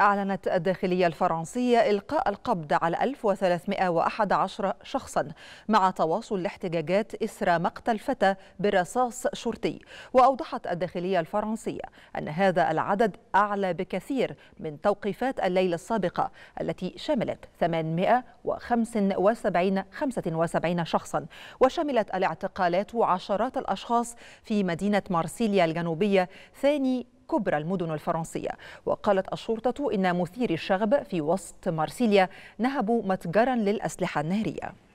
أعلنت الداخلية الفرنسية إلقاء القبض على 1311 شخصا مع تواصل الاحتجاجات إثر مقتل فتى برصاص شرطي وأوضحت الداخلية الفرنسية أن هذا العدد أعلى بكثير من توقيفات الليلة السابقة التي شملت 875 75 شخصا وشملت الاعتقالات عشرات الأشخاص في مدينة مارسيليا الجنوبية ثاني كبرى المدن الفرنسية وقالت الشرطة إن مثيري الشغب في وسط مارسيليا نهبوا متجرا للأسلحة النارية